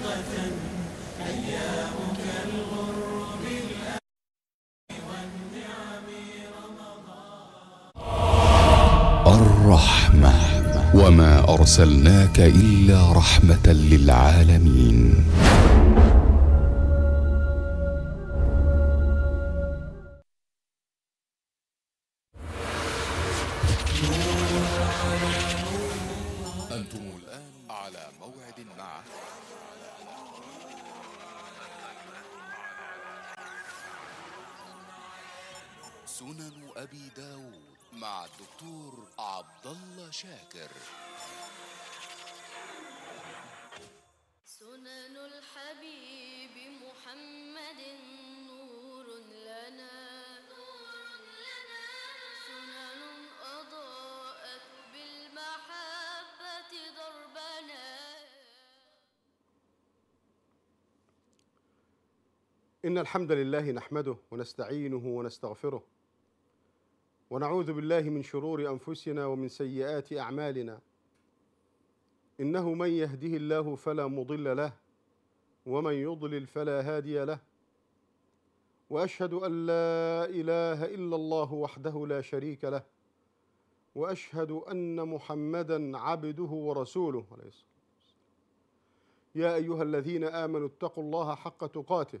حقيقة أيامك الغر الرحمة وما أرسلناك إلا رحمة للعالمين إن الحمد لله نحمده ونستعينه ونستغفره ونعوذ بالله من شرور أنفسنا ومن سيئات أعمالنا إنه من يهده الله فلا مضل له ومن يضلل فلا هادي له وأشهد أن لا إله إلا الله وحده لا شريك له وأشهد أن محمدا عبده ورسوله عليه الصلاة يا أيها الذين آمنوا اتقوا الله حق تقاته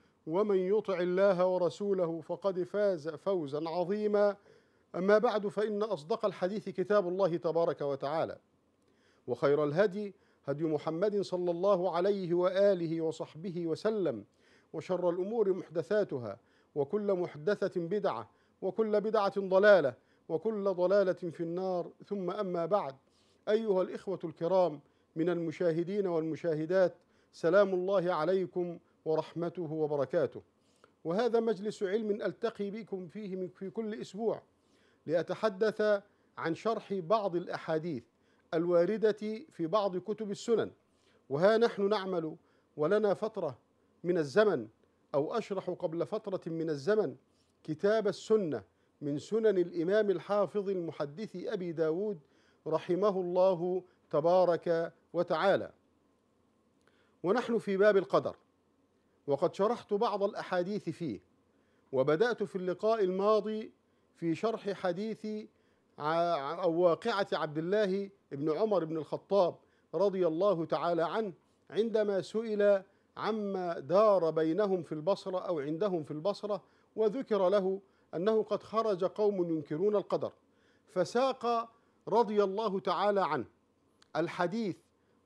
ومن يطع الله ورسوله فقد فاز فوزا عظيما اما بعد فان اصدق الحديث كتاب الله تبارك وتعالى وخير الهدي هدي محمد صلى الله عليه واله وصحبه وسلم وشر الامور محدثاتها وكل محدثه بدعه وكل بدعه ضلاله وكل ضلاله في النار ثم اما بعد ايها الاخوه الكرام من المشاهدين والمشاهدات سلام الله عليكم ورحمته وبركاته وهذا مجلس علم التقي بكم فيه في كل اسبوع لاتحدث عن شرح بعض الاحاديث الوارده في بعض كتب السنن وها نحن نعمل ولنا فتره من الزمن او اشرح قبل فتره من الزمن كتاب السنه من سنن الامام الحافظ المحدث ابي داود رحمه الله تبارك وتعالى ونحن في باب القدر وقد شرحت بعض الاحاديث فيه وبدات في اللقاء الماضي في شرح حديث او واقعه عبد الله بن عمر بن الخطاب رضي الله تعالى عنه عندما سئل عما دار بينهم في البصره او عندهم في البصره وذكر له انه قد خرج قوم ينكرون القدر فساق رضي الله تعالى عنه الحديث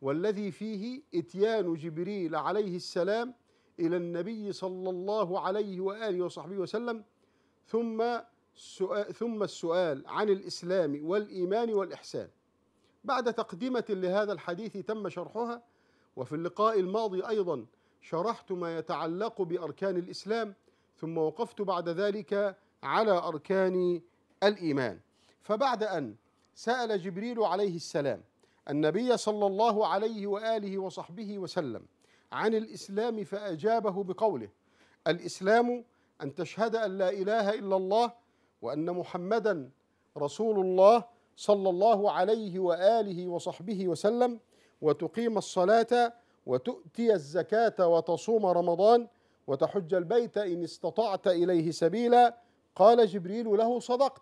والذي فيه اتيان جبريل عليه السلام إلى النبي صلى الله عليه وآله وصحبه وسلم ثم السؤال ثم السؤال عن الإسلام والإيمان والإحسان بعد تقدمة لهذا الحديث تم شرحها وفي اللقاء الماضي أيضا شرحت ما يتعلق بأركان الإسلام ثم وقفت بعد ذلك على أركان الإيمان فبعد أن سأل جبريل عليه السلام النبي صلى الله عليه وآله وصحبه وسلم عن الاسلام فاجابه بقوله الاسلام ان تشهد ان لا اله الا الله وان محمدا رسول الله صلى الله عليه واله وصحبه وسلم وتقيم الصلاه وتؤتي الزكاه وتصوم رمضان وتحج البيت ان استطعت اليه سبيلا قال جبريل له صدقت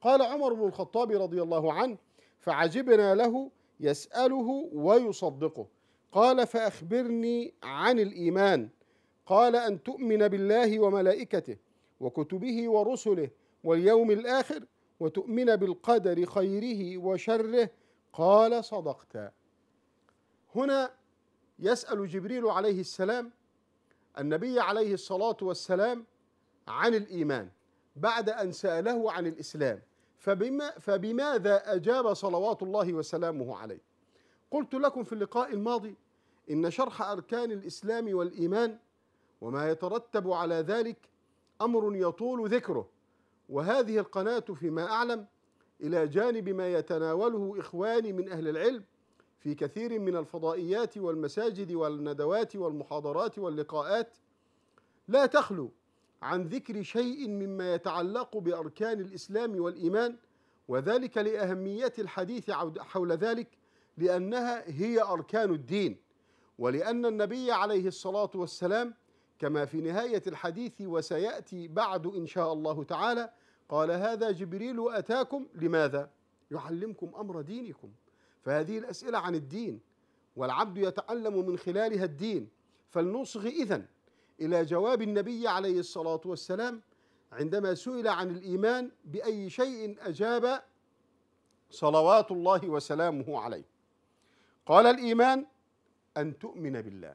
قال عمر بن الخطاب رضي الله عنه فعجبنا له يساله ويصدقه قال فأخبرني عن الإيمان قال أن تؤمن بالله وملائكته وكتبه ورسله واليوم الآخر وتؤمن بالقدر خيره وشره قال صدقت هنا يسأل جبريل عليه السلام النبي عليه الصلاة والسلام عن الإيمان بعد أن سأله عن الإسلام فبما فبماذا أجاب صلوات الله وسلامه عليه قلت لكم في اللقاء الماضي ان شرح اركان الاسلام والايمان وما يترتب على ذلك امر يطول ذكره وهذه القناه فيما اعلم الى جانب ما يتناوله اخواني من اهل العلم في كثير من الفضائيات والمساجد والندوات والمحاضرات واللقاءات لا تخلو عن ذكر شيء مما يتعلق باركان الاسلام والايمان وذلك لاهميه الحديث حول ذلك لأنها هي أركان الدين ولأن النبي عليه الصلاة والسلام كما في نهاية الحديث وسيأتي بعد إن شاء الله تعالى قال هذا جبريل أتاكم لماذا؟ يعلمكم أمر دينكم فهذه الأسئلة عن الدين والعبد يتعلم من خلالها الدين فلنصغ إذن إلى جواب النبي عليه الصلاة والسلام عندما سئل عن الإيمان بأي شيء أجاب صلوات الله وسلامه عليه قال الإيمان أن تؤمن بالله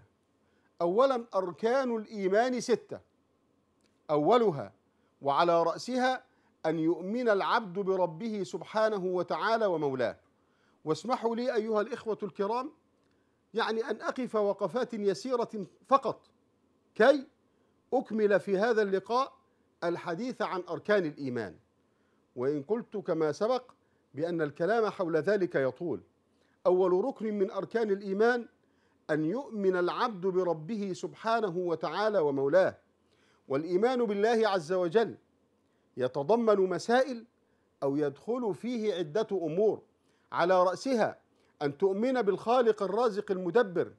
أولا أركان الإيمان ستة أولها وعلى رأسها أن يؤمن العبد بربه سبحانه وتعالى ومولاه واسمحوا لي أيها الإخوة الكرام يعني أن أقف وقفات يسيرة فقط كي أكمل في هذا اللقاء الحديث عن أركان الإيمان وإن قلت كما سبق بأن الكلام حول ذلك يطول أول ركن من أركان الإيمان أن يؤمن العبد بربه سبحانه وتعالى ومولاه والإيمان بالله عز وجل يتضمن مسائل أو يدخل فيه عدة أمور على رأسها أن تؤمن بالخالق الرازق المدبر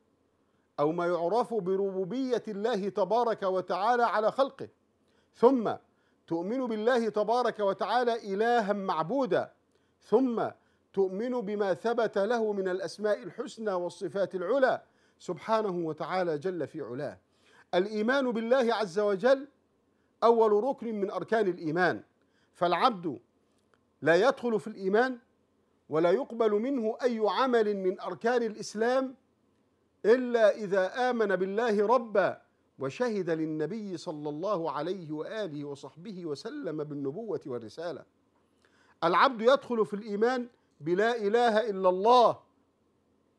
أو ما يعرف بربوبية الله تبارك وتعالى على خلقه ثم تؤمن بالله تبارك وتعالى إلها معبودا ثم تؤمن بما ثبت له من الاسماء الحسنى والصفات العلى سبحانه وتعالى جل في علاه الايمان بالله عز وجل اول ركن من اركان الايمان فالعبد لا يدخل في الايمان ولا يقبل منه اي عمل من اركان الاسلام الا اذا امن بالله ربا وشهد للنبي صلى الله عليه واله وصحبه وسلم بالنبوه والرساله العبد يدخل في الايمان بلا إله إلا الله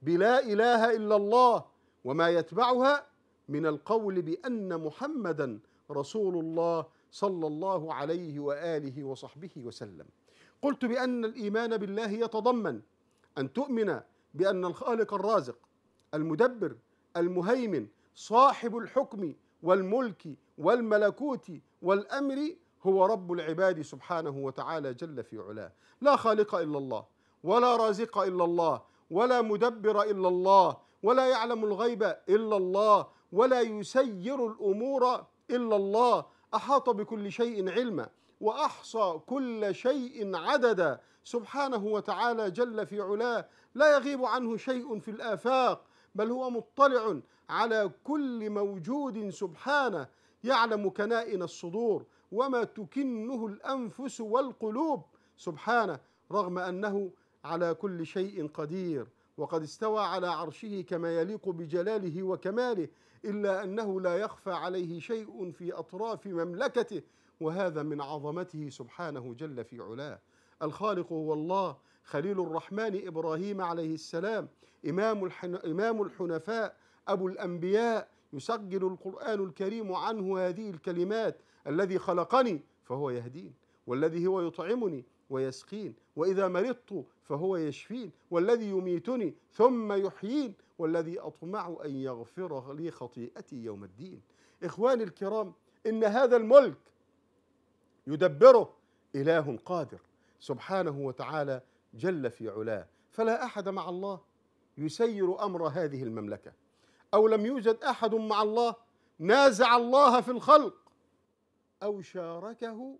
بلا إله إلا الله وما يتبعها من القول بأن محمدا رسول الله صلى الله عليه وآله وصحبه وسلم قلت بأن الإيمان بالله يتضمن أن تؤمن بأن الخالق الرازق المدبر المهيمن صاحب الحكم والملك والملكوت والأمر هو رب العباد سبحانه وتعالى جل في علاه لا خالق إلا الله ولا رازق الا الله ولا مدبر الا الله ولا يعلم الغيب الا الله ولا يسير الامور الا الله احاط بكل شيء علما واحصى كل شيء عددا سبحانه وتعالى جل في علاه لا يغيب عنه شيء في الافاق بل هو مطلع على كل موجود سبحانه يعلم كنائن الصدور وما تكنه الانفس والقلوب سبحانه رغم انه على كل شيء قدير وقد استوى على عرشه كما يليق بجلاله وكماله الا انه لا يخفى عليه شيء في اطراف مملكته وهذا من عظمته سبحانه جل في علاه الخالق هو الله خليل الرحمن ابراهيم عليه السلام امام امام الحنفاء ابو الانبياء يسجل القران الكريم عنه هذه الكلمات الذي خلقني فهو يهدين والذي هو يطعمني ويسقين واذا مرضت فهو يشفين والذي يميتني ثم يحيين والذي اطمع ان يغفر لي خطيئتي يوم الدين اخواني الكرام ان هذا الملك يدبره اله قادر سبحانه وتعالى جل في علاه فلا احد مع الله يسير امر هذه المملكه او لم يوجد احد مع الله نازع الله في الخلق او شاركه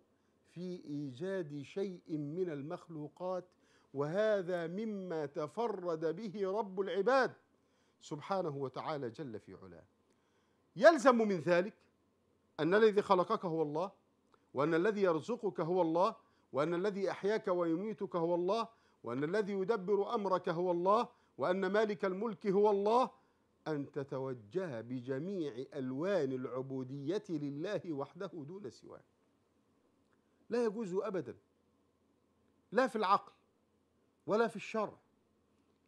في ايجاد شيء من المخلوقات وهذا مما تفرد به رب العباد سبحانه وتعالى جل في علاه يلزم من ذلك ان الذي خلقك هو الله وان الذي يرزقك هو الله وان الذي احياك ويميتك هو الله وان الذي يدبر امرك هو الله وان مالك الملك هو الله ان تتوجه بجميع الوان العبوديه لله وحده دون سواه لا يجوز ابدا لا في العقل ولا في الشرع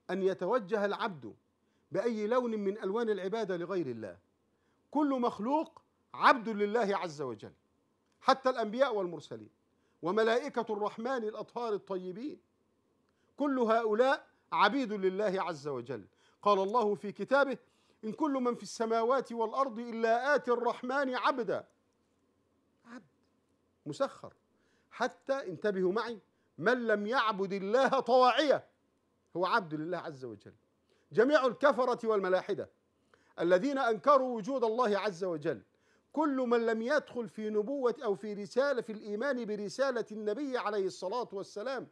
ان يتوجه العبد باي لون من الوان العباده لغير الله كل مخلوق عبد لله عز وجل حتى الانبياء والمرسلين وملائكه الرحمن الاطهار الطيبين كل هؤلاء عبيد لله عز وجل قال الله في كتابه ان كل من في السماوات والارض الا اتي الرحمن عبدا عبد مسخر حتى انتبهوا معي من لم يعبد الله طواعية هو عبد لله عز وجل جميع الكفرة والملاحدة الذين أنكروا وجود الله عز وجل كل من لم يدخل في نبوة أو في رسالة في الإيمان برسالة النبي عليه الصلاة والسلام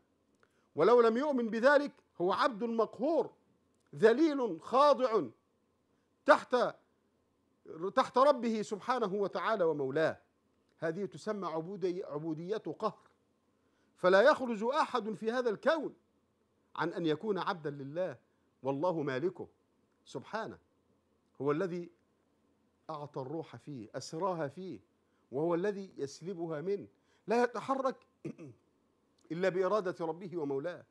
ولو لم يؤمن بذلك هو عبد مقهور ذليل خاضع تحت تحت ربه سبحانه وتعالى ومولاه هذه تسمى عبودي عبودية قهر فلا يخرج أحد في هذا الكون عن أن يكون عبدا لله والله مالكه سبحانه هو الذي أعطى الروح فيه أسراها فيه وهو الذي يسلبها منه لا يتحرك إلا بإرادة ربه ومولاه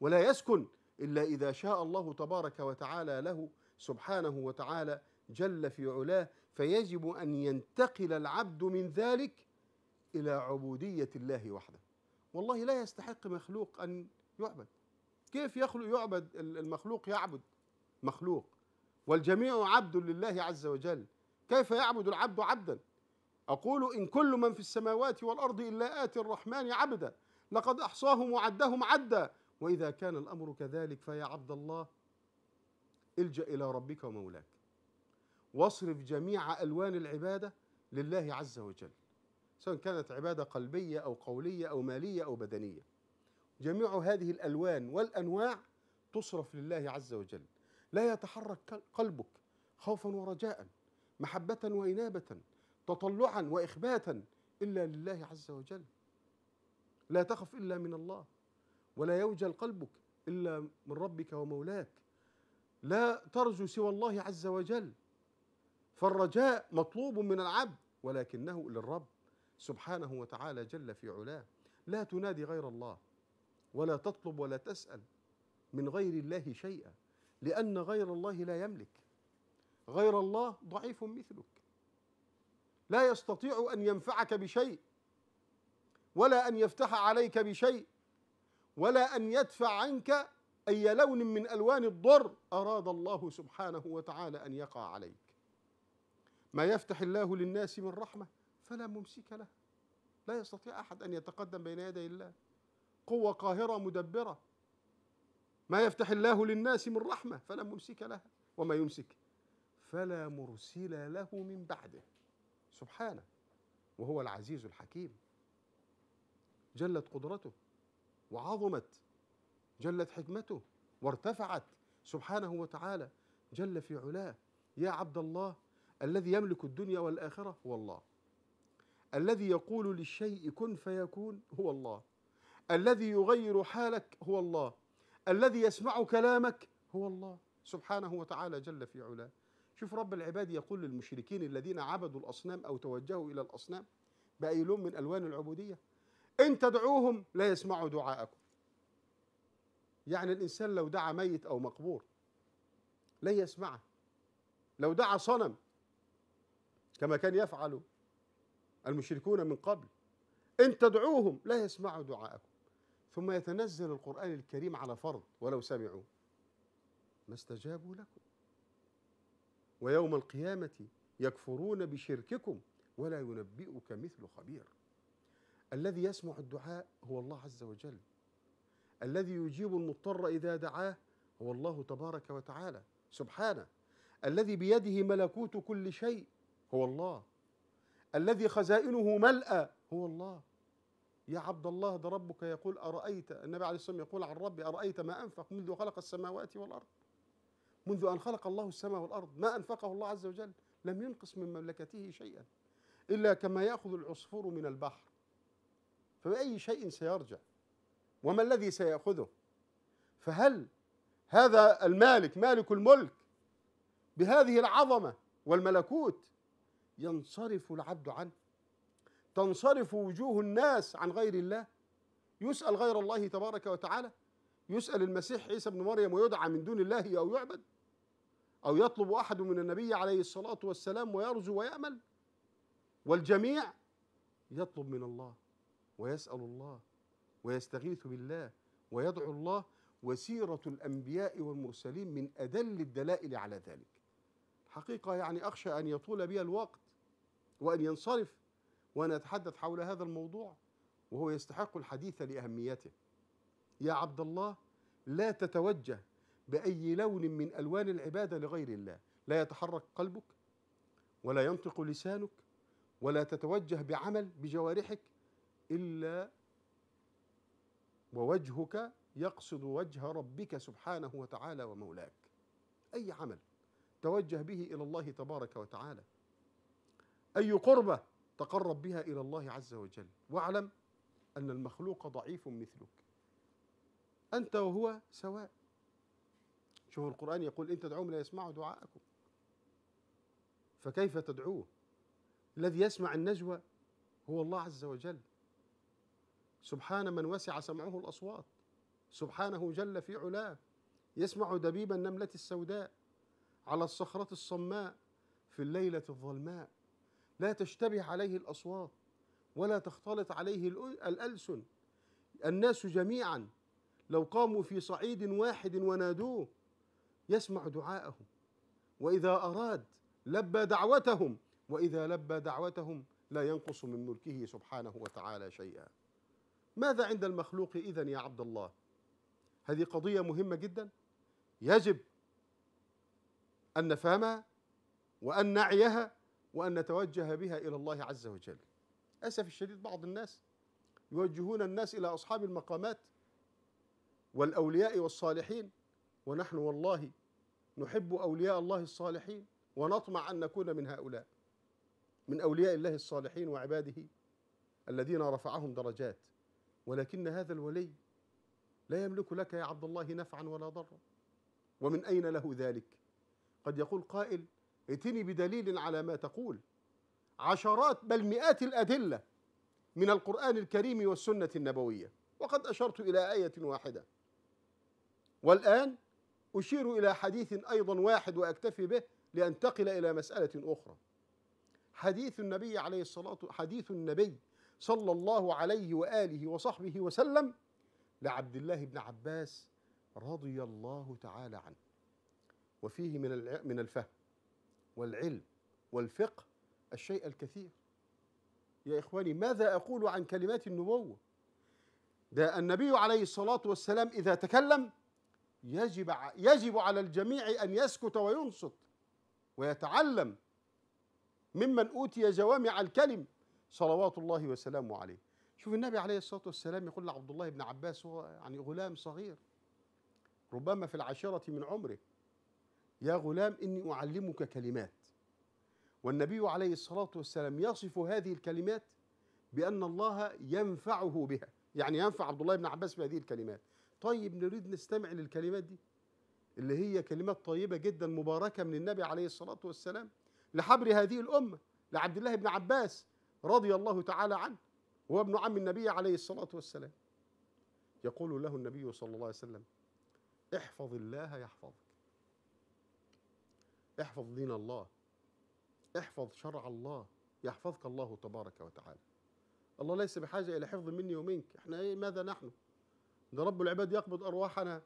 ولا يسكن إلا إذا شاء الله تبارك وتعالى له سبحانه وتعالى جل في علاه فيجب ان ينتقل العبد من ذلك الى عبوديه الله وحده والله لا يستحق مخلوق ان يعبد كيف يخلق يعبد المخلوق يعبد مخلوق والجميع عبد لله عز وجل كيف يعبد العبد عبدا اقول ان كل من في السماوات والارض الا اتي الرحمن عبدا لقد احصاهم وعدهم عدا واذا كان الامر كذلك فيا عبد الله الجا الى ربك ومولاك واصرف جميع الوان العباده لله عز وجل سواء كانت عباده قلبيه او قوليه او ماليه او بدنيه جميع هذه الالوان والانواع تصرف لله عز وجل لا يتحرك قلبك خوفا ورجاء محبه وانابه تطلعا واخباتا الا لله عز وجل لا تخف الا من الله ولا يوجل قلبك الا من ربك ومولاك لا ترجو سوى الله عز وجل فالرجاء مطلوب من العبد ولكنه للرب سبحانه وتعالى جل في علاه لا تنادي غير الله ولا تطلب ولا تسأل من غير الله شيئا لأن غير الله لا يملك غير الله ضعيف مثلك لا يستطيع أن ينفعك بشيء ولا أن يفتح عليك بشيء ولا أن يدفع عنك أي لون من ألوان الضر أراد الله سبحانه وتعالى أن يقع عليك ما يفتح الله للناس من رحمة فلا ممسك له لا يستطيع أحد أن يتقدم بين يدي الله قوة قاهرة مدبرة ما يفتح الله للناس من رحمة فلا ممسك لها وما يمسك فلا مرسل له من بعده سبحانه وهو العزيز الحكيم جلت قدرته وعظمت جلت حكمته وارتفعت سبحانه وتعالى جل في علاه يا عبد الله الذي يملك الدنيا والآخرة هو الله الذي يقول للشيء كن فيكون هو الله الذي يغير حالك هو الله الذي يسمع كلامك هو الله سبحانه وتعالى جل في علاه شوف رب العباد يقول للمشركين الذين عبدوا الأصنام أو توجهوا إلى الأصنام بأي لون من ألوان العبودية إن تدعوهم لا يسمعوا دعاءكم يعني الإنسان لو دعا ميت أو مقبور لن يسمعه لو دعا صنم كما كان يفعل المشركون من قبل إن تدعوهم لا يسمعوا دعاءكم ثم يتنزل القرآن الكريم على فرض ولو سمعوا ما استجابوا لكم ويوم القيامة يكفرون بشرككم ولا ينبئك مثل خبير الذي يسمع الدعاء هو الله عز وجل الذي يجيب المضطر إذا دعاه هو الله تبارك وتعالى سبحانه الذي بيده ملكوت كل شيء هو الله الذي خزائنه ملأ هو الله يا عبد الله ده ربك يقول أرأيت النبي عليه الصلاة والسلام يقول عن ربي أرأيت ما أنفق منذ خلق السماوات والأرض منذ أن خلق الله السماء والأرض ما أنفقه الله عز وجل لم ينقص من مملكته شيئا إلا كما يأخذ العصفور من البحر فبأي شيء سيرجع وما الذي سيأخذه فهل هذا المالك مالك الملك بهذه العظمة والملكوت ينصرف العبد عنه تنصرف وجوه الناس عن غير الله يسأل غير الله تبارك وتعالى يسأل المسيح عيسى بن مريم ويدعى من دون الله أو يعبد أو يطلب أحد من النبي عليه الصلاة والسلام ويرجو ويأمل والجميع يطلب من الله ويسأل الله ويستغيث بالله ويدعو الله وسيرة الأنبياء والمرسلين من أدل الدلائل على ذلك حقيقة يعني أخشى أن يطول بي الوقت وأن ينصرف ونتحدث حول هذا الموضوع وهو يستحق الحديث لأهميته يا عبد الله لا تتوجه بأي لون من ألوان العبادة لغير الله لا يتحرك قلبك ولا ينطق لسانك ولا تتوجه بعمل بجوارحك إلا ووجهك يقصد وجه ربك سبحانه وتعالى ومولاك أي عمل توجه به إلى الله تبارك وتعالى أي قربة تقرب بها إلى الله عز وجل واعلم أن المخلوق ضعيف مثلك أنت وهو سواء شوف القرآن يقول إن تدعوهم لا يسمعوا دعاءكم فكيف تدعوه الذي يسمع النجوى هو الله عز وجل سبحان من وسع سمعه الأصوات سبحانه جل في علاه يسمع دبيب النملة السوداء على الصخرة الصماء في الليلة الظلماء لا تشتبه عليه الاصوات ولا تختلط عليه الالسن الناس جميعا لو قاموا في صعيد واحد ونادوه يسمع دعاءهم واذا اراد لبى دعوتهم واذا لبى دعوتهم لا ينقص من ملكه سبحانه وتعالى شيئا ماذا عند المخلوق اذا يا عبد الله هذه قضيه مهمه جدا يجب ان نفهمها وان نعيها وأن نتوجه بها إلى الله عز وجل أسف الشديد بعض الناس يوجهون الناس إلى أصحاب المقامات والأولياء والصالحين ونحن والله نحب أولياء الله الصالحين ونطمع أن نكون من هؤلاء من أولياء الله الصالحين وعباده الذين رفعهم درجات ولكن هذا الولي لا يملك لك يا عبد الله نفعا ولا ضرا ومن أين له ذلك قد يقول قائل ائتني بدليل على ما تقول عشرات بل مئات الأدلة من القرآن الكريم والسنة النبوية وقد أشرت إلى آية واحدة والآن أشير إلى حديث أيضا واحد وأكتفي به لأنتقل إلى مسألة أخرى حديث النبي عليه الصلاة حديث النبي صلى الله عليه وآله وصحبه وسلم لعبد الله بن عباس رضي الله تعالى عنه وفيه من من الفهم والعلم والفقه الشيء الكثير يا إخواني ماذا أقول عن كلمات النبوة ده النبي عليه الصلاة والسلام إذا تكلم يجب يجب على الجميع أن يسكت وينصت ويتعلم ممن أوتي جوامع الكلم صلوات الله وسلامه عليه شوف النبي عليه الصلاة والسلام يقول لعبد الله بن عباس هو يعني غلام صغير ربما في العشرة من عمره يا غلام إني أعلمك كلمات والنبي عليه الصلاة والسلام يصف هذه الكلمات بأن الله ينفعه بها يعني ينفع عبد الله بن عباس بهذه الكلمات طيب نريد نستمع للكلمات دي اللي هي كلمات طيبة جدا مباركة من النبي عليه الصلاة والسلام لحبر هذه الأمة لعبد الله بن عباس رضي الله تعالى عنه هو ابن عم النبي عليه الصلاة والسلام يقول له النبي صلى الله عليه وسلم احفظ الله يحفظك احفظ دين الله احفظ شرع الله يحفظك الله تبارك وتعالى الله ليس بحاجة إلى حفظ مني ومنك احنا إيه ماذا نحن ده رب العباد يقبض أرواحنا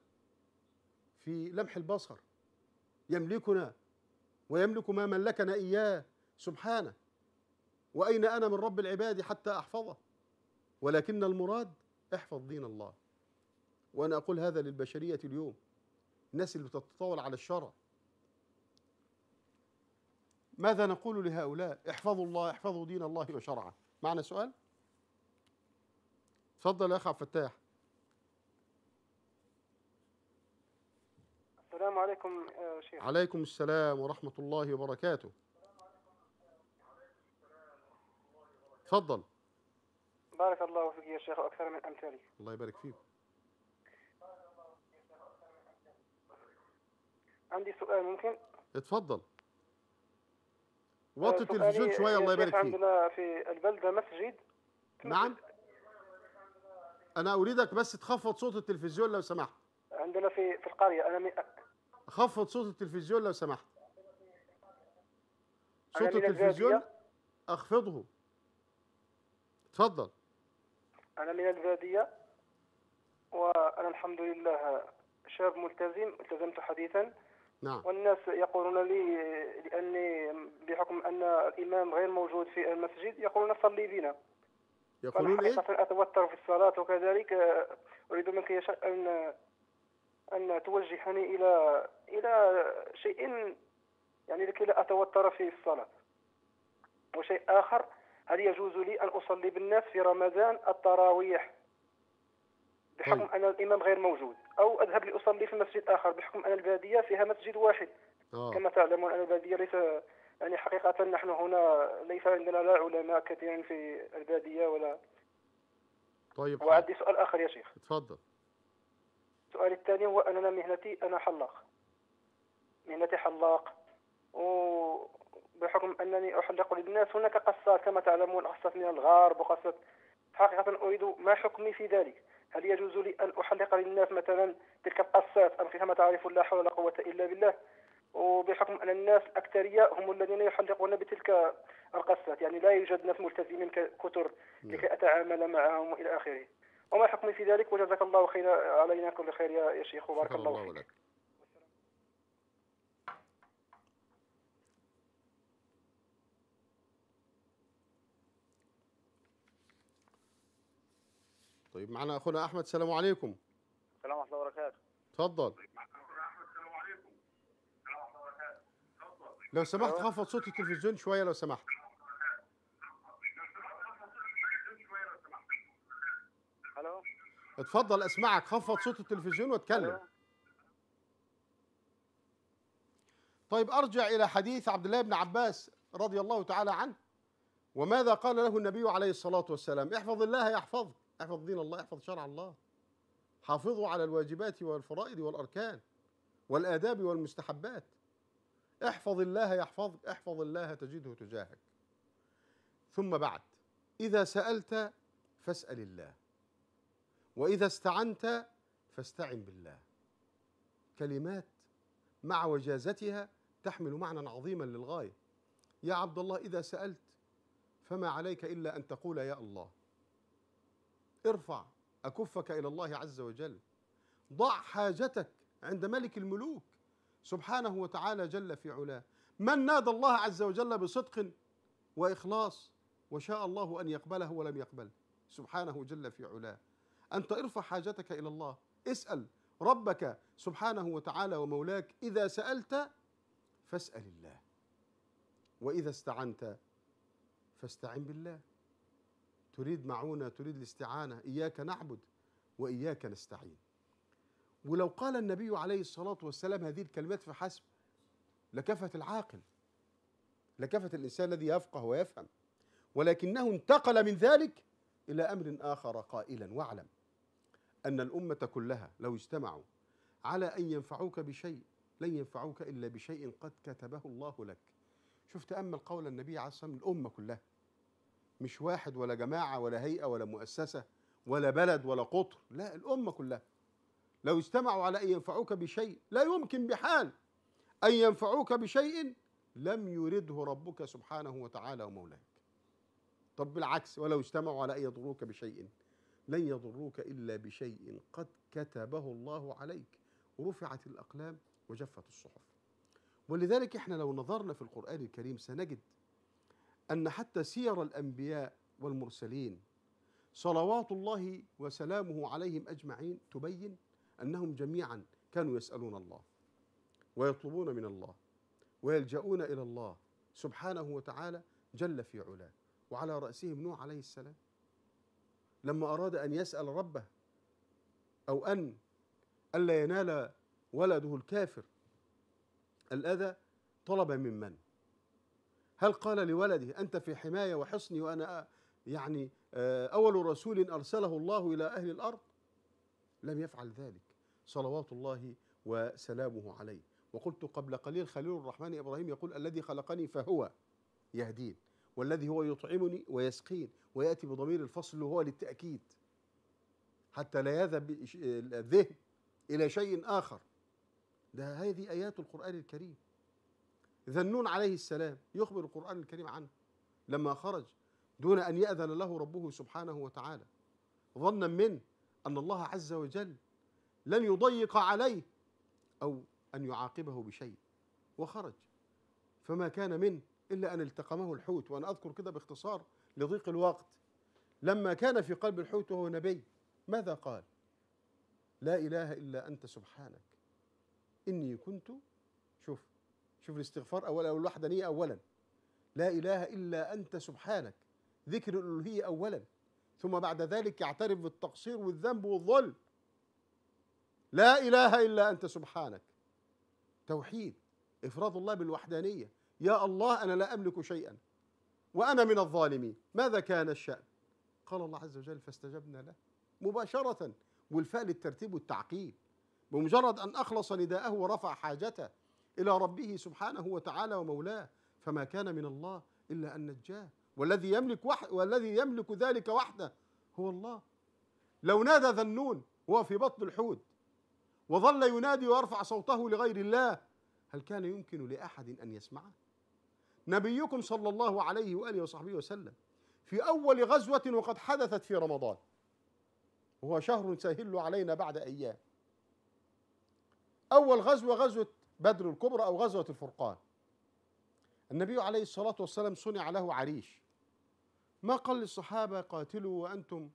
في لمح البصر يملكنا ويملك ما ملكنا إياه سبحانه وأين أنا من رب العباد حتى أحفظه ولكن المراد احفظ دين الله وأنا أقول هذا للبشرية اليوم الناس اللي بتتطاول على الشرع ماذا نقول لهؤلاء احفظوا الله احفظوا دين الله وشرعه معنا سؤال تفضل يا اخ عبد الفتاح السلام عليكم يا آه، شيخ عليكم السلام ورحمه الله وبركاته تفضل بارك الله فيك يا شيخ واكثر من أمثالي الله يبارك فيك عندي سؤال ممكن اتفضل آه، وطي التلفزيون يعني شويه الله يبارك فيك عندنا في البلده مسجد نعم انا اريدك بس تخفض صوت التلفزيون لو سمحت عندنا في في القريه انا من خفض صوت التلفزيون لو سمحت صوت التلفزيون اخفضه تفضل انا من الباديه وانا الحمد لله شاب ملتزم التزمت حديثا نعم والناس يقولون لي لاني بحكم ان الامام غير موجود في المسجد يقولون صلي بنا يقولون ايه؟ اتوتر في الصلاه وكذلك اريد منك يا شيخ ان ان توجهني الى الى شيء يعني لكي لا اتوتر في الصلاه وشيء اخر هل يجوز لي ان اصلي بالناس في رمضان التراويح بحكم أن الإمام غير موجود أو أذهب لأصلي في مسجد آخر بحكم أن البادية فيها مسجد واحد أوه. كما تعلمون أن البادية ليس يعني حقيقة نحن هنا ليس عندنا لا علماء كثيرين في البادية ولا طيب وعندي سؤال آخر يا شيخ تفضل السؤال الثاني هو أننا مهنتي أنا حلاق مهنتي حلاق وبحكم أنني أحلق للناس هناك قصات كما تعلمون قصات من الغرب وقصات حقيقة أريد ما حكمي في ذلك هل يجوز لي أن أحلق للناس مثلا تلك القصات الخيمة تعرف لا حول ولا قوة إلا بالله وبحكم أن الناس الأكثرية هم الذين يحلقون بتلك القصات يعني لا يوجد ناس ملتزمين كثر لكي أتعامل معهم إلى آخره وما حكمي في ذلك وجزاك الله خير علينا كل خير يا شيخ وبارك الله فيك طيب،, طيب معنا اخونا احمد السلام عليكم السلام ورحمه الله وبركاته تفضل لو سمحت خفض صوت التلفزيون شويه لو سمحت الو اتفضل اسمعك خفض صوت التلفزيون واتكلم طيب ارجع الى حديث عبد الله بن عباس رضي الله تعالى عنه وماذا قال له النبي عليه الصلاه والسلام احفظ الله يحفظك احفظ دين الله احفظ شرع الله حافظوا على الواجبات والفرائض والاركان والاداب والمستحبات احفظ الله يحفظك احفظ الله تجده تجاهك ثم بعد اذا سالت فاسال الله واذا استعنت فاستعن بالله كلمات مع وجازتها تحمل معنى عظيما للغايه يا عبد الله اذا سالت فما عليك الا ان تقول يا الله ارفع أكفك إلى الله عز وجل ضع حاجتك عند ملك الملوك سبحانه وتعالى جل في علاه من نادى الله عز وجل بصدق وإخلاص وشاء الله أن يقبله ولم يقبله سبحانه جل في علاه أنت ارفع حاجتك إلى الله اسأل ربك سبحانه وتعالى ومولاك إذا سألت فاسأل الله وإذا استعنت فاستعن بالله تريد معونة تريد الاستعانة إياك نعبد وإياك نستعين ولو قال النبي عليه الصلاة والسلام هذه الكلمات فحسب لكفت العاقل لكفت الإنسان الذي يفقه ويفهم ولكنه انتقل من ذلك إلى أمر آخر قائلا واعلم أن الأمة كلها لو اجتمعوا على أن ينفعوك بشيء لن ينفعوك إلا بشيء قد كتبه الله لك شوف تأمل قول النبي عليه الصلاة والسلام الأمة كلها مش واحد ولا جماعه ولا هيئه ولا مؤسسه ولا بلد ولا قطر لا الامه كلها لو اجتمعوا على ان ينفعوك بشيء لا يمكن بحال ان ينفعوك بشيء لم يرده ربك سبحانه وتعالى ومولاك طب بالعكس ولو اجتمعوا على ان يضروك بشيء لن يضروك الا بشيء قد كتبه الله عليك ورفعت الاقلام وجفت الصحف ولذلك احنا لو نظرنا في القران الكريم سنجد أن حتى سير الأنبياء والمرسلين صلوات الله وسلامه عليهم أجمعين تبين أنهم جميعا كانوا يسألون الله ويطلبون من الله ويلجؤون إلى الله سبحانه وتعالى جل في علاه وعلى رأسهم نوح عليه السلام لما أراد أن يسأل ربه أو أن ألا ينال ولده الكافر الأذى طلب من من؟ هل قال لولده أنت في حماية وحصني وأنا يعني آه، أول رسول أرسله الله إلى أهل الأرض لم يفعل ذلك صلوات الله وسلامه عليه وقلت قبل قليل خليل الرحمن إبراهيم يقول الذي خلقني فهو يهدين والذي هو يطعمني ويسقين ويأتي بضمير الفصل هو للتأكيد حتى لا يذهب آه، الذهن إلى شيء آخر ده هذه آيات القرآن الكريم ذنون عليه السلام يخبر القرآن الكريم عنه لما خرج دون أن يأذن له ربه سبحانه وتعالى ظنا منه أن الله عز وجل لن يضيق عليه أو أن يعاقبه بشيء وخرج فما كان منه إلا أن التقمه الحوت وأنا أذكر كده باختصار لضيق الوقت لما كان في قلب الحوت وهو نبي ماذا قال لا إله إلا أنت سبحانك إني كنت شوف شوف الاستغفار اولا والوحدانيه اولا لا اله الا انت سبحانك ذكر الالوهيه اولا ثم بعد ذلك يعترف بالتقصير والذنب والظلم لا اله الا انت سبحانك توحيد افراد الله بالوحدانيه يا الله انا لا املك شيئا وانا من الظالمين ماذا كان الشان قال الله عز وجل فاستجبنا له مباشره والفاء للترتيب والتعقيب بمجرد ان اخلص نداءه ورفع حاجته إلى ربه سبحانه وتعالى ومولاه فما كان من الله إلا أن نجاه والذي يملك وح والذي يملك ذلك وحده هو الله لو نادى ذنون وهو في بطن الحوت وظل ينادي ويرفع صوته لغير الله هل كان يمكن لأحد أن يسمعه نبيكم صلى الله عليه وآله وصحبه وسلم في أول غزوة وقد حدثت في رمضان وهو شهر سهل علينا بعد أيام أول غزوة غزوة بدر الكبرى أو غزوة الفرقان النبي عليه الصلاة والسلام صنع له عريش ما قال للصحابة قاتلوا وأنتم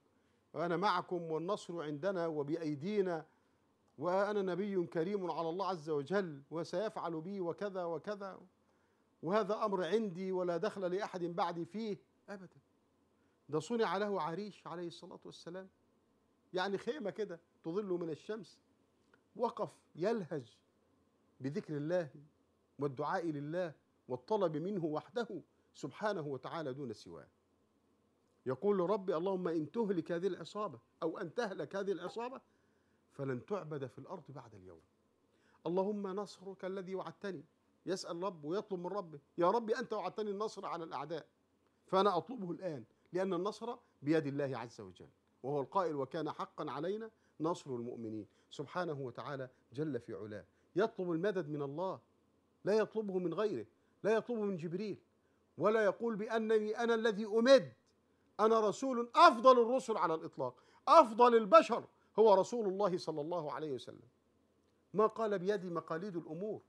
وأنا معكم والنصر عندنا وبأيدينا وأنا نبي كريم على الله عز وجل وسيفعل بي وكذا وكذا وهذا أمر عندي ولا دخل لأحد بعدي فيه أبدا ده صنع له عريش عليه الصلاة والسلام يعني خيمة كده تظل من الشمس وقف يلهج بذكر الله والدعاء لله والطلب منه وحده سبحانه وتعالى دون سواه يقول ربي اللهم إن تهلك هذه العصابة أو أن تهلك هذه العصابة فلن تعبد في الأرض بعد اليوم اللهم نصرك الذي وعدتني يسأل رب ويطلب من ربه يا ربي أنت وعدتني النصر على الأعداء فأنا أطلبه الآن لأن النصر بيد الله عز وجل وهو القائل وكان حقا علينا نصر المؤمنين سبحانه وتعالى جل في علاه يطلب المدد من الله لا يطلبه من غيره لا يطلبه من جبريل ولا يقول بأنني أنا الذي أمد أنا رسول أفضل الرسل على الإطلاق أفضل البشر هو رسول الله صلى الله عليه وسلم ما قال بيدي مقاليد الأمور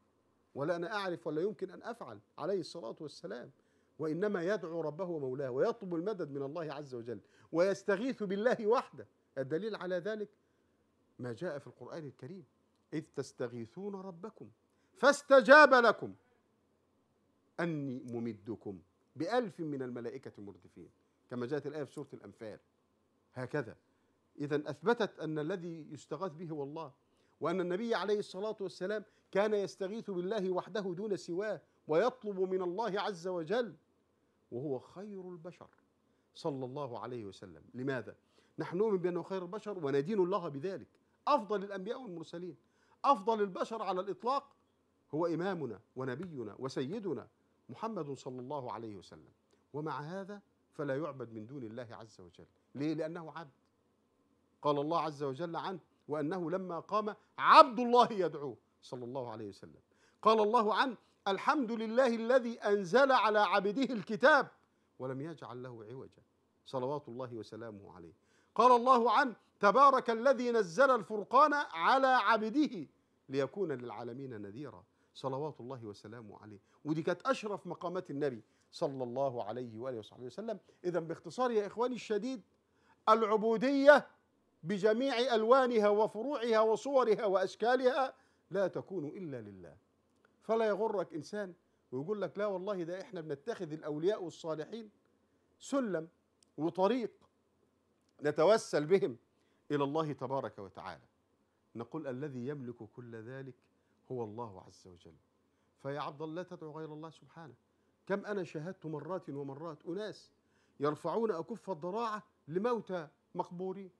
ولا أنا أعرف ولا يمكن أن أفعل عليه الصلاة والسلام وإنما يدعو ربه ومولاه ويطلب المدد من الله عز وجل ويستغيث بالله وحده الدليل على ذلك ما جاء في القرآن الكريم إذ تستغيثون ربكم فاستجاب لكم أني ممدكم بألف من الملائكة مردفين كما جاءت الآية في سورة الأنفال هكذا إذا أثبتت أن الذي يستغاث به هو الله وأن النبي عليه الصلاة والسلام كان يستغيث بالله وحده دون سواه ويطلب من الله عز وجل وهو خير البشر صلى الله عليه وسلم لماذا؟ نحن نؤمن بأنه خير البشر وندين الله بذلك أفضل الأنبياء والمرسلين افضل البشر على الاطلاق هو امامنا ونبينا وسيدنا محمد صلى الله عليه وسلم ومع هذا فلا يعبد من دون الله عز وجل ليه لانه عبد قال الله عز وجل عنه وانه لما قام عبد الله يدعوه صلى الله عليه وسلم قال الله عنه الحمد لله الذي انزل على عبده الكتاب ولم يجعل له عوجا صلوات الله وسلامه عليه قال الله عنه تبارك الذي نزل الفرقان على عبده ليكون للعالمين نذيرا صلوات الله وسلامه عليه ودي كانت أشرف مقامات النبي صلى الله عليه وآله وصحبه وسلم إذا باختصار يا إخواني الشديد العبودية بجميع ألوانها وفروعها وصورها وأشكالها لا تكون إلا لله فلا يغرك إنسان ويقول لك لا والله ده إحنا بنتخذ الأولياء والصالحين سلم وطريق نتوسل بهم إلى الله تبارك وتعالى نقول الذي يملك كل ذلك هو الله عز وجل فيا عبد الله لا تدعو غير الله سبحانه كم أنا شاهدت مرات ومرات أناس يرفعون أكف الضراعة لموتى مقبورين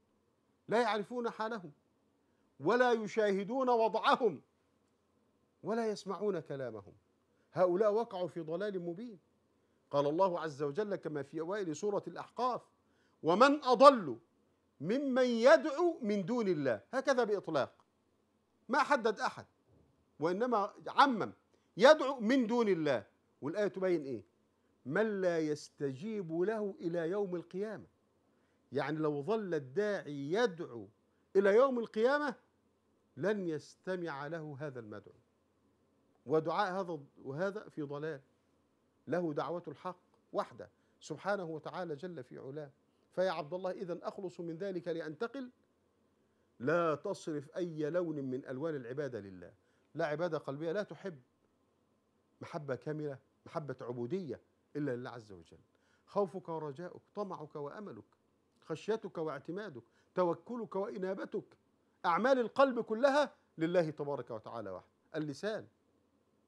لا يعرفون حالهم ولا يشاهدون وضعهم ولا يسمعون كلامهم هؤلاء وقعوا في ضلال مبين قال الله عز وجل كما في اوائل سوره الاحقاف ومن اضل ممن يدعو من دون الله هكذا بإطلاق ما حدد أحد وإنما عمم يدعو من دون الله والآية تبين إيه من لا يستجيب له إلى يوم القيامة يعني لو ظل الداعي يدعو إلى يوم القيامة لن يستمع له هذا المدعو ودعاء هذا وهذا في ضلال له دعوة الحق وحده سبحانه وتعالى جل في علاه فيا عبد الله إذا أخلص من ذلك لأنتقل لا تصرف أي لون من ألوان العبادة لله لا عبادة قلبية لا تحب محبة كاملة محبة عبودية إلا لله عز وجل خوفك ورجاؤك طمعك وأملك خشيتك واعتمادك توكلك وإنابتك أعمال القلب كلها لله تبارك وتعالى وحده اللسان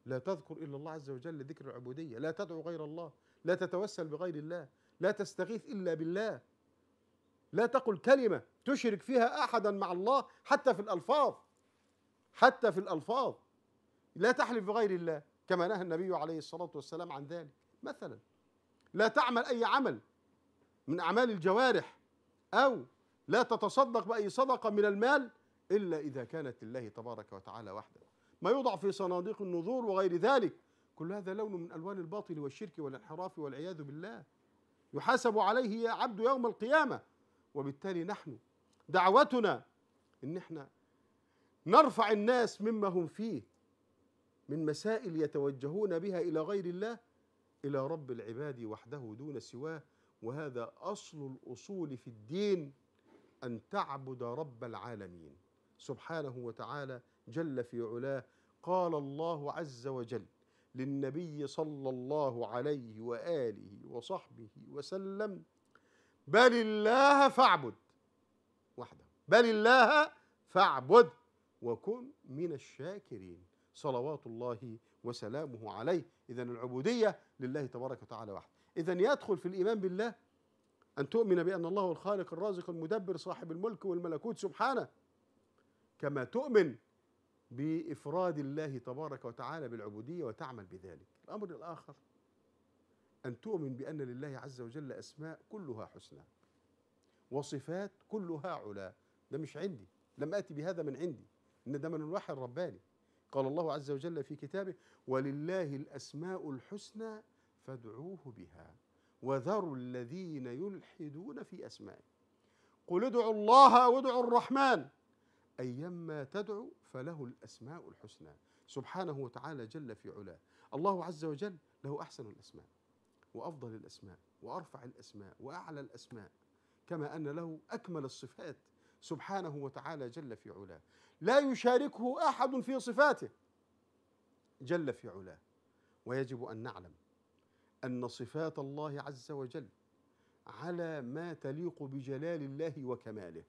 لا تذكر إلا الله عز وجل ذكر العبودية لا تدعو غير الله لا تتوسل بغير الله لا تستغيث إلا بالله لا تقل كلمة تشرك فيها أحدا مع الله حتى في الألفاظ حتى في الألفاظ لا تحلف بغير الله كما نهى النبي عليه الصلاة والسلام عن ذلك مثلا لا تعمل أي عمل من أعمال الجوارح أو لا تتصدق بأي صدقة من المال إلا إذا كانت لله تبارك وتعالى وحده ما يوضع في صناديق النذور وغير ذلك كل هذا لون من ألوان الباطل والشرك والانحراف والعياذ بالله يحاسب عليه يا عبد يوم القيامة وبالتالي نحن دعوتنا ان احنا نرفع الناس مما هم فيه من مسائل يتوجهون بها الى غير الله الى رب العباد وحده دون سواه وهذا اصل الاصول في الدين ان تعبد رب العالمين سبحانه وتعالى جل في علاه قال الله عز وجل للنبي صلى الله عليه واله وصحبه وسلم بل الله فاعبد وحده بل الله فاعبد وكن من الشاكرين صلوات الله وسلامه عليه إذا العبودية لله تبارك وتعالى وحده إذا يدخل في الإيمان بالله أن تؤمن بأن الله هو الخالق الرازق المدبر صاحب الملك والملكوت سبحانه كما تؤمن بإفراد الله تبارك وتعالى بالعبودية وتعمل بذلك الأمر الآخر أن تؤمن بأن لله عز وجل أسماء كلها حسنى وصفات كلها علا ده مش عندي لم أتي بهذا من عندي إن ده من الوحي الرباني قال الله عز وجل في كتابه ولله الأسماء الحسنى فادعوه بها وذروا الذين يلحدون في أسمائه قل ادعوا الله وادعوا الرحمن أيما تدعو فله الأسماء الحسنى سبحانه وتعالى جل في علاه الله عز وجل له أحسن الأسماء وأفضل الأسماء وأرفع الأسماء وأعلى الأسماء كما أن له أكمل الصفات سبحانه وتعالى جل في علاه لا يشاركه أحد في صفاته جل في علاه ويجب أن نعلم أن صفات الله عز وجل على ما تليق بجلال الله وكماله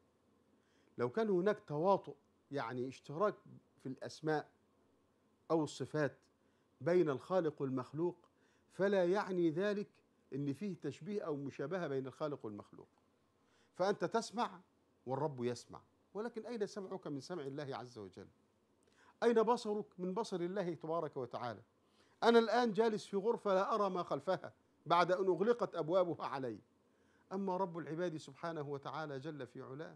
لو كان هناك تواطؤ يعني اشتراك في الأسماء أو الصفات بين الخالق والمخلوق فلا يعني ذلك ان فيه تشبيه او مشابهه بين الخالق والمخلوق فانت تسمع والرب يسمع ولكن اين سمعك من سمع الله عز وجل اين بصرك من بصر الله تبارك وتعالى انا الان جالس في غرفه لا ارى ما خلفها بعد ان اغلقت ابوابها علي اما رب العباد سبحانه وتعالى جل في علاه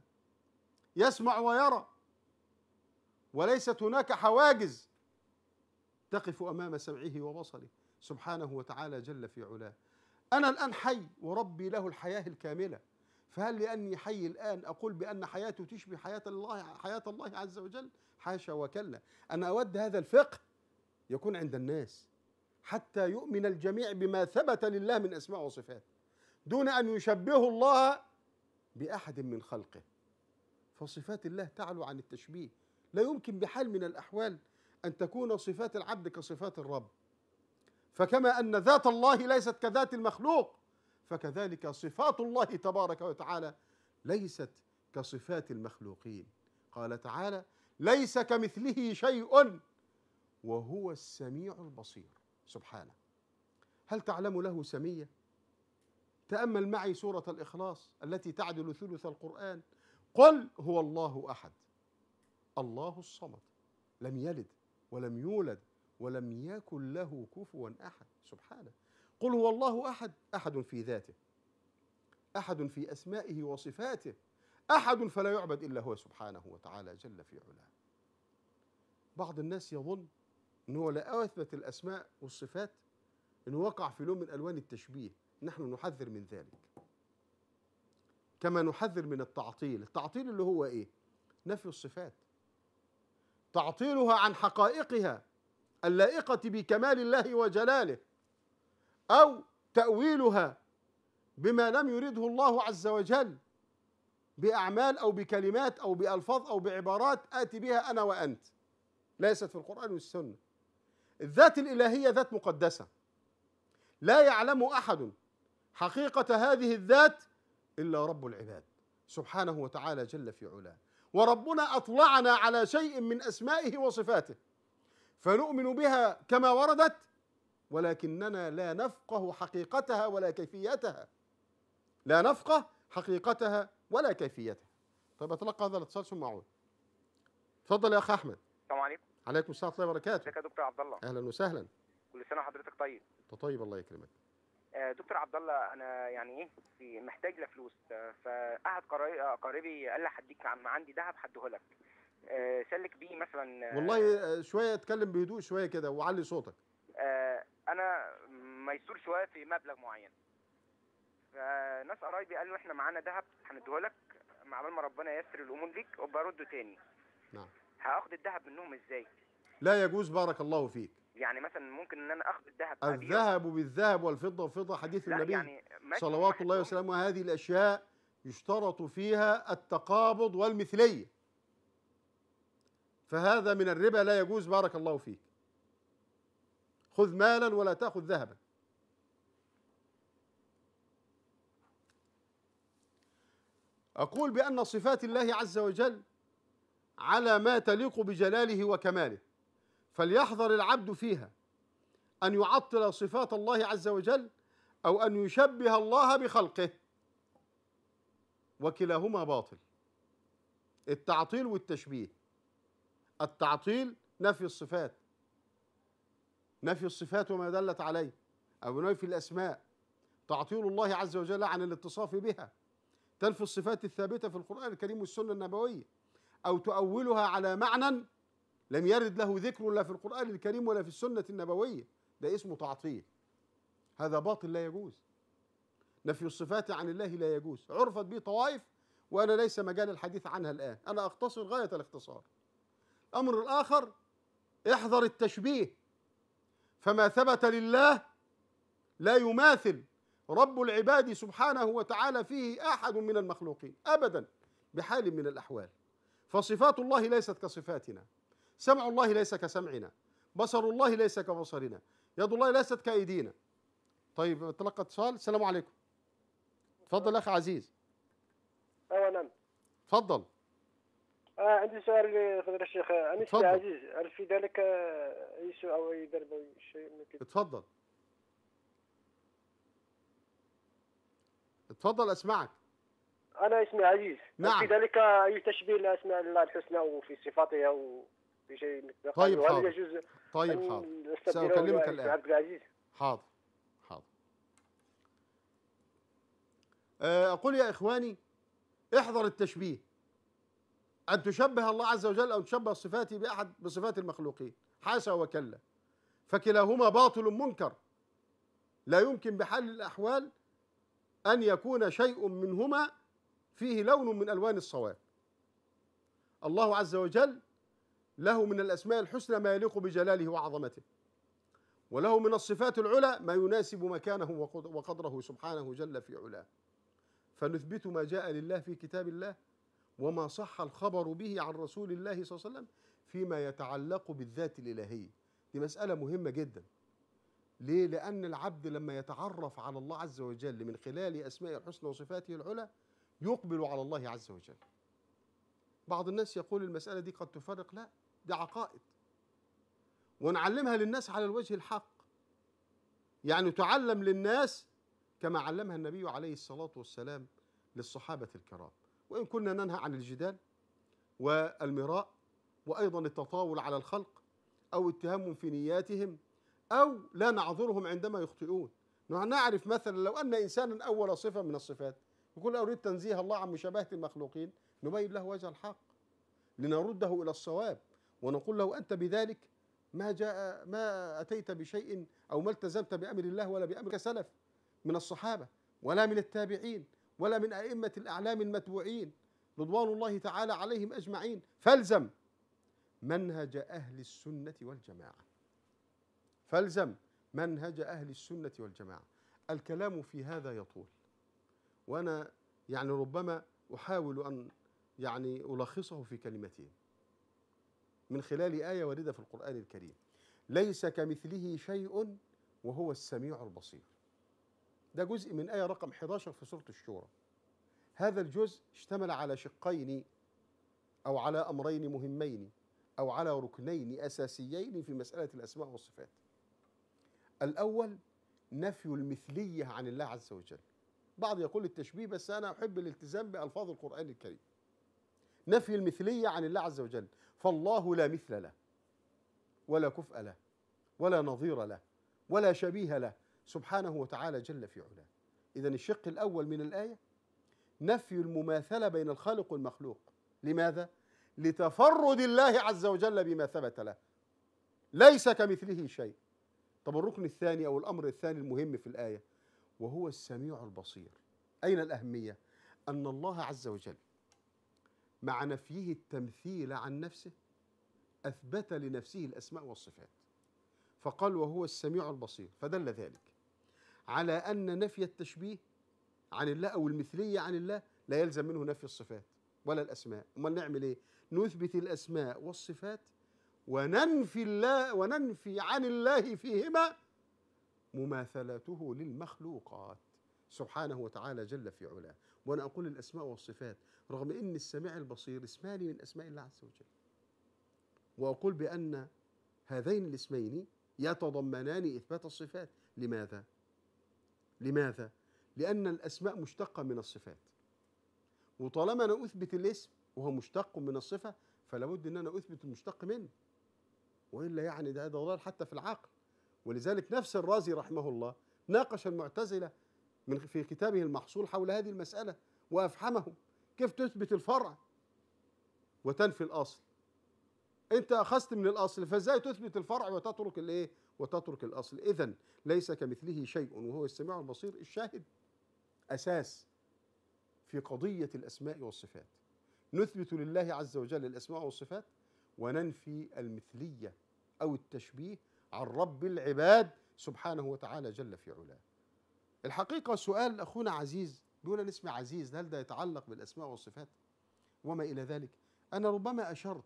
يسمع ويرى وليست هناك حواجز تقف امام سمعه وبصره سبحانه وتعالى جل في علاه أنا الآن حي وربي له الحياة الكاملة فهل لأني حي الآن أقول بأن حياته تشبه حياة الله حياة الله عز وجل حاشا وكلا أنا أود هذا الفقه يكون عند الناس حتى يؤمن الجميع بما ثبت لله من أسماء وصفات دون أن يشبهوا الله بأحد من خلقه فصفات الله تعلو عن التشبيه لا يمكن بحال من الأحوال أن تكون صفات العبد كصفات الرب فكما ان ذات الله ليست كذات المخلوق فكذلك صفات الله تبارك وتعالى ليست كصفات المخلوقين قال تعالى ليس كمثله شيء وهو السميع البصير سبحانه هل تعلم له سميه تامل معي سوره الاخلاص التي تعدل ثلث القران قل هو الله احد الله الصمد لم يلد ولم يولد ولم يكن له كفوا احد سبحانه قل هو الله احد احد في ذاته احد في اسمائه وصفاته احد فلا يعبد الا هو سبحانه وتعالى جل في علاه بعض الناس يظن انه هو لا اثبت الاسماء والصفات انه وقع في لون من الوان التشبيه نحن نحذر من ذلك كما نحذر من التعطيل التعطيل اللي هو ايه نفي الصفات تعطيلها عن حقائقها اللائقة بكمال الله وجلاله أو تأويلها بما لم يرده الله عز وجل بأعمال أو بكلمات أو بألفاظ أو بعبارات آتي بها أنا وأنت ليست في القرآن والسنة الذات الإلهية ذات مقدسة لا يعلم أحد حقيقة هذه الذات إلا رب العباد سبحانه وتعالى جل في علاه وربنا أطلعنا على شيء من أسمائه وصفاته فنؤمن بها كما وردت ولكننا لا نفقه حقيقتها ولا كيفيتها لا نفقه حقيقتها ولا كيفيتها طيب اتلقى هذا الاتصال ثم اعود اتفضل يا اخ احمد السلام عليكم عليكم السلام ورحمه الله وبركاته ازيك يا دكتور عبد الله اهلا وسهلا كل سنه وحضرتك طيب انت طيب الله يكرمك آه، دكتور عبد الله انا يعني ايه محتاج لفلوس آه، فاحد قريبي قال لي هديك عم عندي ذهب حدهولك لك آه، سلك بيه مثلا آه، والله آه، شويه اتكلم بهدوء شويه كده وعلي صوتك انا ميسور شويه في مبلغ معين فناس قرايبي قالوا احنا معانا ذهب هنديه لك مع ما ربنا ييسر الامور ليك وبرده تاني نعم هاخد الذهب منهم ازاي لا يجوز بارك الله فيك يعني مثلا ممكن ان انا اخد الذهب الذهب بالذهب والفضه والفضه حديث النبي يعني صلوات الله وسلامه هذه الاشياء يشترط فيها التقابض والمثليه فهذا من الربا لا يجوز بارك الله فيك خذ مالا ولا تاخذ ذهبا اقول بان صفات الله عز وجل على ما تليق بجلاله وكماله فليحذر العبد فيها ان يعطل صفات الله عز وجل او ان يشبه الله بخلقه وكلاهما باطل التعطيل والتشبيه التعطيل نفي الصفات نفي الصفات وما دلت عليه أو نفي الأسماء تعطيل الله عز وجل عن الاتصاف بها تنفي الصفات الثابتة في القرآن الكريم والسنة النبوية أو تؤولها على معنى لم يرد له ذكر لا في القرآن الكريم ولا في السنة النبوية ده اسمه تعطيل هذا باطل لا يجوز نفي الصفات عن الله لا يجوز عرفت به طوائف وأنا ليس مجال الحديث عنها الآن أنا أختصر غاية الاختصار الأمر الآخر احذر التشبيه فما ثبت لله لا يماثل رب العباد سبحانه وتعالى فيه أحد من المخلوقين أبدا بحال من الأحوال فصفات الله ليست كصفاتنا سمع الله ليس كسمعنا بصر الله ليس كبصرنا يد الله ليست كأيدينا طيب تلقى اتصال السلام عليكم تفضل أخ عزيز أولا تفضل آه عندي سؤال فضيلة الشيخ انس العزيز هل في ذلك أي سوء أو أي ضرب أو شيء من تفضل تفضل أسمعك أنا اسمي عزيز نعم في ذلك أي تشبيه لأسماء الله الحسنى وفي صفاتها وفي شيء مثل طيب حاضر يجوز طيب حاضر سأكلمك الآن عبد العزيز حاضر حاضر آه، أقول يا إخواني احضر التشبيه أن تشبه الله عز وجل أو تشبه صفاته بأحد بصفات المخلوقين حاشا وكلا فكلاهما باطل منكر لا يمكن بحال الأحوال أن يكون شيء منهما فيه لون من ألوان الصواب الله عز وجل له من الأسماء الحسنى ما يليق بجلاله وعظمته وله من الصفات العلى ما يناسب مكانه وقدره سبحانه جل في علاه فنثبت ما جاء لله في كتاب الله وما صح الخبر به عن رسول الله صلى الله عليه وسلم فيما يتعلق بالذات الإلهية دي مسألة مهمة جدا ليه؟ لأن العبد لما يتعرف على الله عز وجل من خلال أسماء الحسنى وصفاته العلى يقبل على الله عز وجل بعض الناس يقول المسألة دي قد تفرق لا دي عقائد ونعلمها للناس على الوجه الحق يعني تعلم للناس كما علمها النبي عليه الصلاة والسلام للصحابة الكرام وإن كنا ننهى عن الجدال والمراء وأيضا التطاول على الخلق أو اتهام في نياتهم أو لا نعذرهم عندما يخطئون نعرف مثلا لو أن إنسانا أول صفة من الصفات يقول أريد تنزيه الله عن مشابهة المخلوقين نبين له وجه الحق لنرده إلى الصواب ونقول له أنت بذلك ما جاء ما أتيت بشيء أو ما التزمت بأمر الله ولا بأمر كسلف من الصحابة ولا من التابعين ولا من أئمة الأعلام المتبوعين رضوان الله تعالى عليهم أجمعين فالزم منهج أهل السنة والجماعة فالزم منهج أهل السنة والجماعة الكلام في هذا يطول وأنا يعني ربما أحاول أن يعني ألخصه في كلمتين من خلال آية واردة في القرآن الكريم ليس كمثله شيء وهو السميع البصير ده جزء من آية رقم 11 في سورة الشورى هذا الجزء اشتمل على شقين أو على أمرين مهمين أو على ركنين أساسيين في مسألة الأسماء والصفات الأول نفي المثلية عن الله عز وجل بعض يقول التشبيه بس أنا أحب الالتزام بألفاظ القرآن الكريم نفي المثلية عن الله عز وجل فالله لا مثل له ولا كفء له ولا نظير له ولا شبيه له سبحانه وتعالى جل في علاه إذا الشق الأول من الآية نفي المماثلة بين الخالق والمخلوق لماذا؟ لتفرد الله عز وجل بما ثبت له ليس كمثله شيء طب الركن الثاني أو الأمر الثاني المهم في الآية وهو السميع البصير أين الأهمية؟ أن الله عز وجل مع نفيه التمثيل عن نفسه أثبت لنفسه الأسماء والصفات فقال وهو السميع البصير فدل ذلك على أن نفي التشبيه عن الله أو المثلية عن الله لا يلزم منه نفي الصفات ولا الأسماء أمال نعمل إيه نثبت الأسماء والصفات وننفي الله وننفي عن الله فيهما مماثلته للمخلوقات سبحانه وتعالى جل في علاه وانا اقول الاسماء والصفات رغم ان السميع البصير اسمان من اسماء الله عز وجل واقول بان هذين الاسمين يتضمنان اثبات الصفات لماذا لماذا؟ لأن الأسماء مشتقة من الصفات وطالما أنا أثبت الاسم وهو مشتق من الصفة فلابد أن أنا أثبت المشتق منه وإلا يعني ده ضلال حتى في العقل ولذلك نفس الرازي رحمه الله ناقش المعتزلة من في كتابه المحصول حول هذه المسألة وأفحمهم كيف تثبت الفرع وتنفي الأصل أنت أخذت من الأصل فإزاي تثبت الفرع وتترك الإيه؟ وتترك الأصل إذا ليس كمثله شيء وهو السميع البصير الشاهد أساس في قضية الأسماء والصفات نثبت لله عز وجل الأسماء والصفات وننفي المثلية أو التشبيه عن رب العباد سبحانه وتعالى جل في علاه الحقيقة سؤال أخونا عزيز بيقول الاسم عزيز هل ده يتعلق بالأسماء والصفات وما إلى ذلك أنا ربما أشرت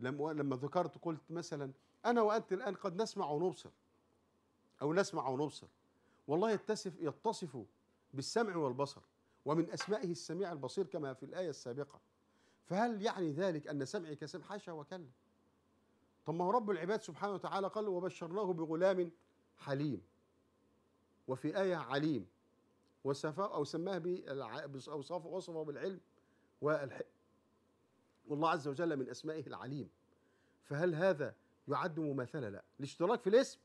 لما ذكرت قلت مثلا أنا وأنت الآن قد نسمع ونبصر أو نسمع ونبصر والله يتصف يتصف بالسمع والبصر ومن أسمائه السميع البصير كما في الآية السابقة فهل يعني ذلك أن سمعي كسمع حاشا وكلا طب ما هو رب العباد سبحانه وتعالى قال وبشرناه بغلام حليم وفي آية عليم وصفه أو سماه أو وصفه بالعلم والله عز وجل من أسمائه العليم فهل هذا يعد مماثلة لا الاشتراك في الاسم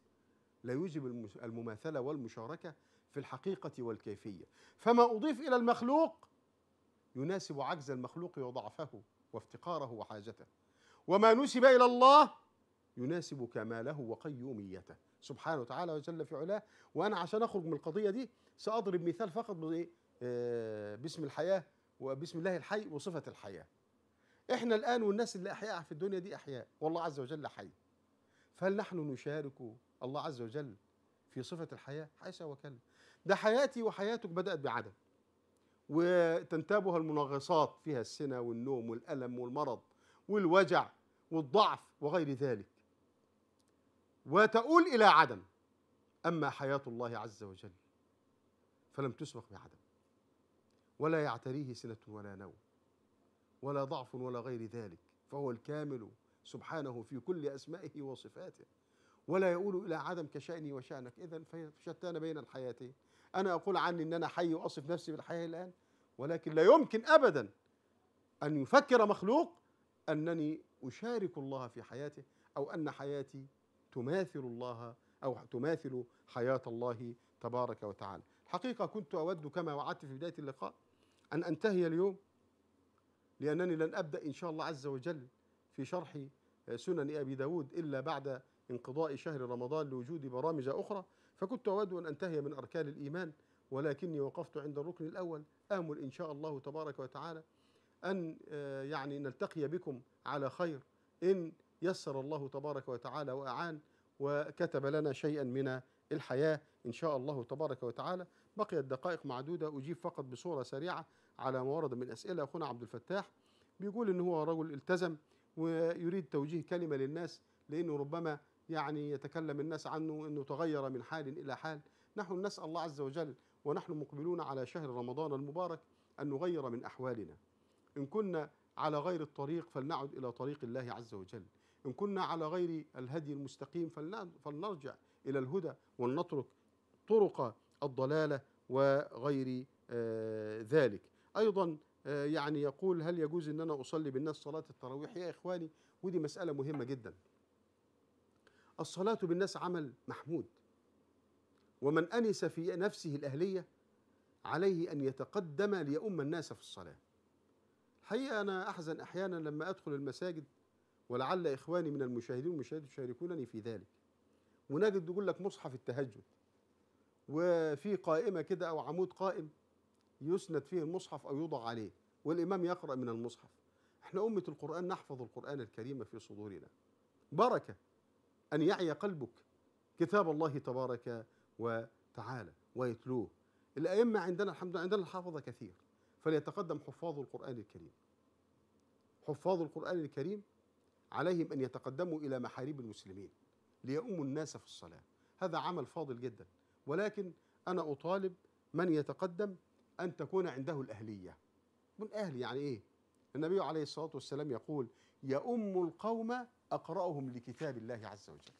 لا يوجب المماثلة والمشاركة في الحقيقة والكيفية فما أضيف إلى المخلوق يناسب عجز المخلوق وضعفه وافتقاره وحاجته وما نسب إلى الله يناسب كماله وقيوميته سبحانه وتعالى وجل في علاه وأنا عشان أخرج من القضية دي سأضرب مثال فقط آه، باسم الحياة وباسم الله الحي وصفة الحياة احنا الآن والناس اللي أحياء في الدنيا دي أحياء والله عز وجل حي فهل نحن نشارك الله عز وجل في صفة الحياة حيث وكل ده حياتي وحياتك بدأت بعدم وتنتابها المنغصات فيها السنة والنوم والألم والمرض والوجع والضعف وغير ذلك وتؤول إلى عدم أما حياة الله عز وجل فلم تسبق بعدم ولا يعتريه سنة ولا نوم ولا ضعف ولا غير ذلك فهو الكامل سبحانه في كل أسمائه وصفاته ولا يقول إلى عدم كشأني وشأنك إذا فشتان بين الحياتين أنا أقول عني أن أنا حي وأصف نفسي بالحياة الآن ولكن لا يمكن أبدا أن يفكر مخلوق أنني أشارك الله في حياته أو أن حياتي تماثل الله أو تماثل حياة الله تبارك وتعالى الحقيقة كنت أود كما وعدت في بداية اللقاء أن أنتهي اليوم لأنني لن أبدأ إن شاء الله عز وجل في شرح سنن أبي داود إلا بعد انقضاء شهر رمضان لوجود برامج أخرى فكنت أود أن أنتهي من أركان الإيمان ولكني وقفت عند الركن الأول آمل إن شاء الله تبارك وتعالى أن آه، يعني نلتقي بكم على خير إن يسر الله تبارك وتعالى وأعان وكتب لنا شيئا من الحياة إن شاء الله تبارك وتعالى بقيت دقائق معدودة أجيب فقط بصورة سريعة على ما ورد من أسئلة أخونا عبد الفتاح بيقول إن هو رجل التزم ويريد توجيه كلمة للناس لأنه ربما يعني يتكلم الناس عنه أنه تغير من حال إلى حال نحن نسأل الله عز وجل ونحن مقبلون على شهر رمضان المبارك أن نغير من أحوالنا إن كنا على غير الطريق فلنعد إلى طريق الله عز وجل إن كنا على غير الهدي المستقيم فلنرجع إلى الهدى ولنترك طرق الضلالة وغير آه، ذلك أيضا آه، يعني يقول هل يجوز ان انا اصلي بالناس صلاه التراويح يا اخواني ودي مساله مهمه جدا الصلاه بالناس عمل محمود ومن انس في نفسه الاهليه عليه ان يتقدم ليؤم الناس في الصلاه حقيقة انا احزن احيانا لما ادخل المساجد ولعل اخواني من المشاهدين والمشاهدات يشاركونني في ذلك ونجد يقول لك مصحف التهجد وفي قائمه كده او عمود قائم يسند فيه المصحف أو يوضع عليه والإمام يقرأ من المصحف احنا أمة القرآن نحفظ القرآن الكريم في صدورنا بركة أن يعي قلبك كتاب الله تبارك وتعالى ويتلوه الأئمة عندنا الحمد لله عندنا الحافظة كثير فليتقدم حفاظ القرآن الكريم حفاظ القرآن الكريم عليهم أن يتقدموا إلى محاريب المسلمين ليؤموا الناس في الصلاة هذا عمل فاضل جدا ولكن أنا أطالب من يتقدم أن تكون عنده الأهلية من أهل يعني إيه النبي عليه الصلاة والسلام يقول يؤم القوم أقرأهم لكتاب الله عز وجل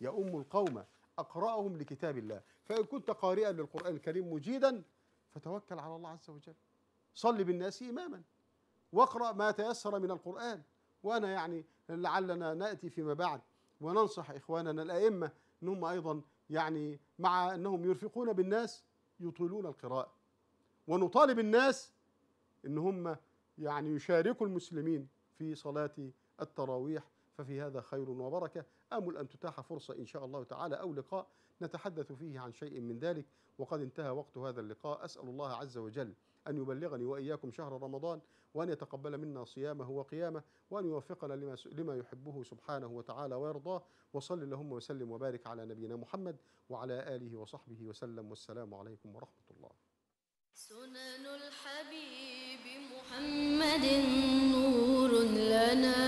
يؤم القوم أقرأهم لكتاب الله فإن كنت قارئا للقرآن الكريم مجيدا فتوكل على الله عز وجل صلي بالناس إماما واقرأ ما تيسر من القرآن وأنا يعني لعلنا نأتي فيما بعد وننصح إخواننا الأئمة أنهم أيضا يعني مع أنهم يرفقون بالناس يطيلون القراءة ونطالب الناس ان هم يعني يشاركوا المسلمين في صلاه التراويح ففي هذا خير وبركه امل ان تتاح فرصه ان شاء الله تعالى او لقاء نتحدث فيه عن شيء من ذلك وقد انتهى وقت هذا اللقاء اسال الله عز وجل ان يبلغني واياكم شهر رمضان وان يتقبل منا صيامه وقيامه وان يوفقنا لما لما يحبه سبحانه وتعالى ويرضاه وصل اللهم وسلم وبارك على نبينا محمد وعلى اله وصحبه وسلم والسلام عليكم ورحمه الله سنن الحبيب محمد نور لنا